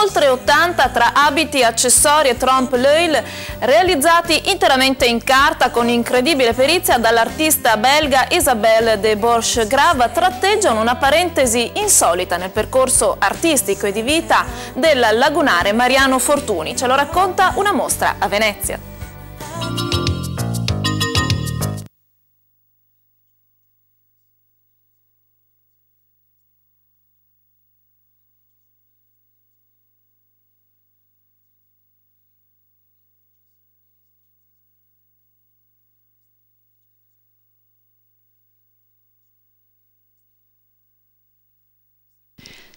oltre 80 tra abiti, accessori e trompe-l'œil realizzati interamente in carta con incredibile perizia dall'artista belga Isabelle de Borsch-Grav tratteggiano una parentesi insolita nel percorso artistico e di vita del lagunare Mariano Fortuni. Ce lo racconta una mostra a Venezia.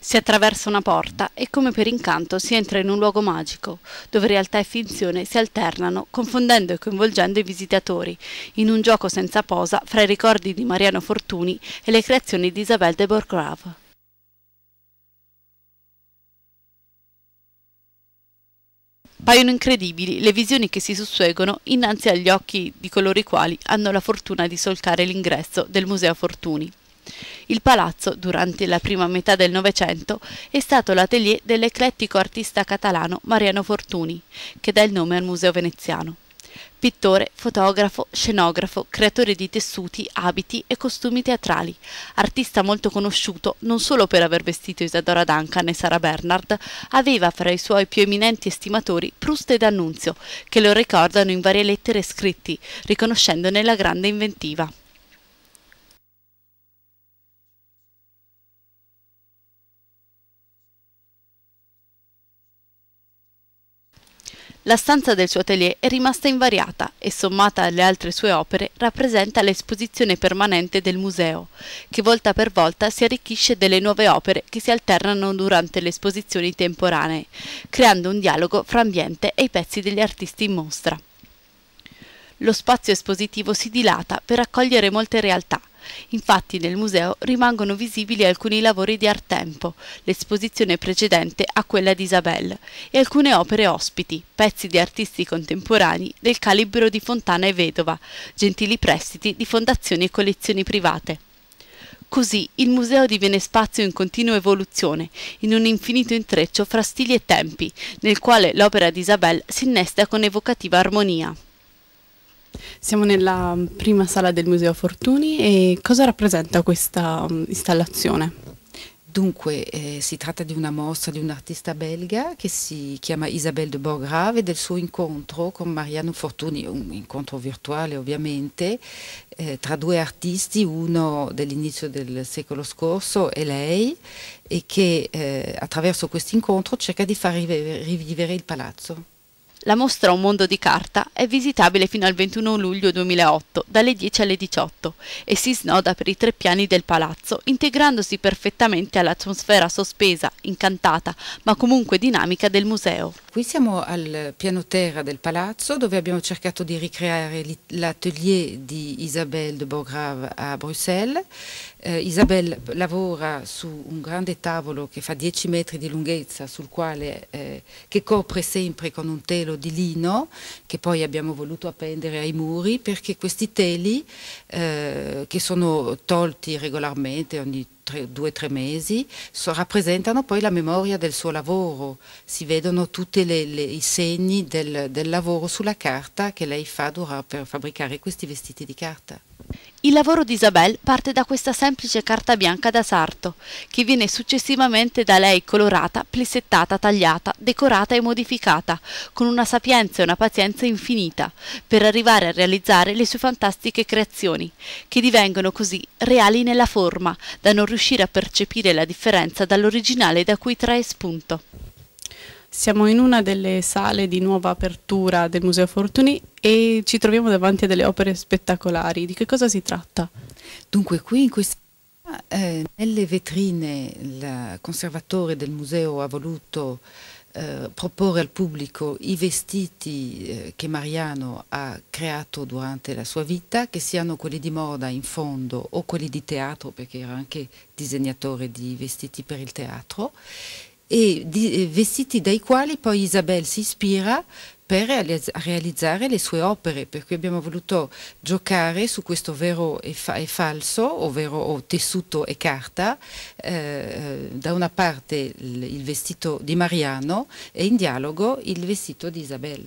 Si attraversa una porta e come per incanto si entra in un luogo magico, dove realtà e finzione si alternano, confondendo e coinvolgendo i visitatori, in un gioco senza posa fra i ricordi di Mariano Fortuni e le creazioni di Isabelle de Borgrave. Paiono incredibili le visioni che si susseguono innanzi agli occhi di coloro i quali hanno la fortuna di solcare l'ingresso del Museo Fortuni. Il palazzo, durante la prima metà del Novecento, è stato l'atelier dell'eclettico artista catalano Mariano Fortuni, che dà il nome al Museo Veneziano. Pittore, fotografo, scenografo, creatore di tessuti, abiti e costumi teatrali, artista molto conosciuto non solo per aver vestito Isadora Duncan e Sara Bernard, aveva fra i suoi più eminenti estimatori Proust e D'Annunzio, che lo ricordano in varie lettere e scritti, riconoscendone la grande inventiva. La stanza del suo atelier è rimasta invariata e sommata alle altre sue opere rappresenta l'esposizione permanente del museo, che volta per volta si arricchisce delle nuove opere che si alternano durante le esposizioni temporanee, creando un dialogo fra ambiente e i pezzi degli artisti in mostra. Lo spazio espositivo si dilata per accogliere molte realtà, Infatti nel museo rimangono visibili alcuni lavori di Art Tempo, l'esposizione precedente a quella di Isabelle, e alcune opere ospiti, pezzi di artisti contemporanei del calibro di Fontana e Vedova, gentili prestiti di fondazioni e collezioni private. Così il museo diviene spazio in continua evoluzione, in un infinito intreccio fra stili e tempi, nel quale l'opera di Isabelle si innesta con evocativa armonia. Siamo nella mm, prima sala del Museo Fortuni e cosa rappresenta questa mm, installazione? Dunque, eh, si tratta di una mostra di un artista belga che si chiama Isabelle de Borgrave e del suo incontro con Mariano Fortuni, un incontro virtuale ovviamente, eh, tra due artisti, uno dell'inizio del secolo scorso e lei, e che eh, attraverso questo incontro cerca di far rivivere il palazzo. La mostra Un mondo di carta è visitabile fino al 21 luglio 2008 dalle 10 alle 18 e si snoda per i tre piani del palazzo, integrandosi perfettamente all'atmosfera sospesa, incantata, ma comunque dinamica del museo. Qui siamo al piano terra del palazzo dove abbiamo cercato di ricreare l'atelier di Isabelle de Beaugrave a Bruxelles. Eh, Isabelle lavora su un grande tavolo che fa 10 metri di lunghezza sul quale, eh, che copre sempre con un telo di lino che poi abbiamo voluto appendere ai muri perché questi teli eh, che sono tolti regolarmente ogni tre, due o tre mesi, so, rappresentano poi la memoria del suo lavoro, si vedono tutti i segni del, del lavoro sulla carta che lei fa per fabbricare questi vestiti di carta. Il lavoro di Isabel parte da questa semplice carta bianca da sarto, che viene successivamente da lei colorata, plissettata, tagliata, decorata e modificata, con una sapienza e una pazienza infinita, per arrivare a realizzare le sue fantastiche creazioni, che divengono così reali nella forma, da non riuscire a percepire la differenza dall'originale da cui trae spunto. Siamo in una delle sale di nuova apertura del Museo Fortuny e ci troviamo davanti a delle opere spettacolari. Di che cosa si tratta? Dunque, qui in questa eh, nelle vetrine il conservatore del museo ha voluto eh, proporre al pubblico i vestiti eh, che Mariano ha creato durante la sua vita, che siano quelli di moda in fondo o quelli di teatro, perché era anche disegnatore di vestiti per il teatro, e di, vestiti dai quali poi Isabel si ispira per realizzare le sue opere, per cui abbiamo voluto giocare su questo vero e, fa e falso, ovvero o tessuto e carta, eh, eh da una parte il, vestito di Mariano e in dialogo il vestito di Isabel.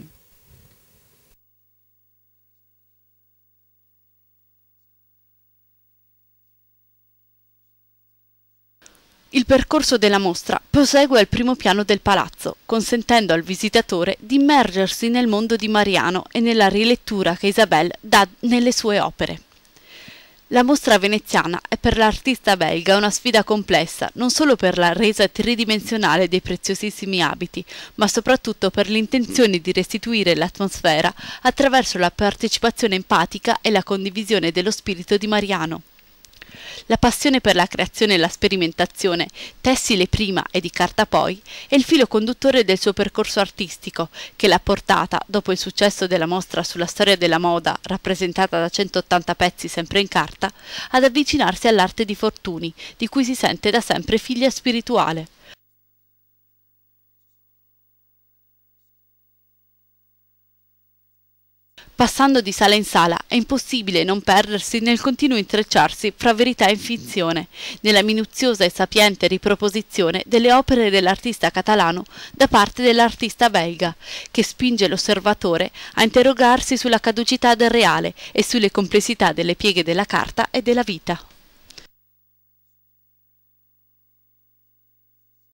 Il percorso della mostra prosegue al primo piano del palazzo, consentendo al visitatore di immergersi nel mondo di Mariano e nella rilettura che Isabelle dà nelle sue opere. La mostra veneziana è per l'artista belga una sfida complessa, non solo per la resa tridimensionale dei preziosissimi abiti, ma soprattutto per l'intenzione di restituire l'atmosfera attraverso la partecipazione empatica e la condivisione dello spirito di Mariano. La passione per la creazione e la sperimentazione, tessile prima e di carta poi, è il filo conduttore del suo percorso artistico, che l'ha portata, dopo il successo della mostra sulla storia della moda, rappresentata da 180 pezzi sempre in carta, ad avvicinarsi all'arte di Fortuny, di cui si sente da sempre figlia spirituale. Passando di sala in sala è impossibile non perdersi nel continuo intrecciarsi fra verità e finzione, nella minuziosa e sapiente riproposizione delle opere dell'artista catalano da parte dell'artista belga, che spinge l'osservatore a interrogarsi sulla caducità del reale e sulle complessità delle pieghe della carta e della vita.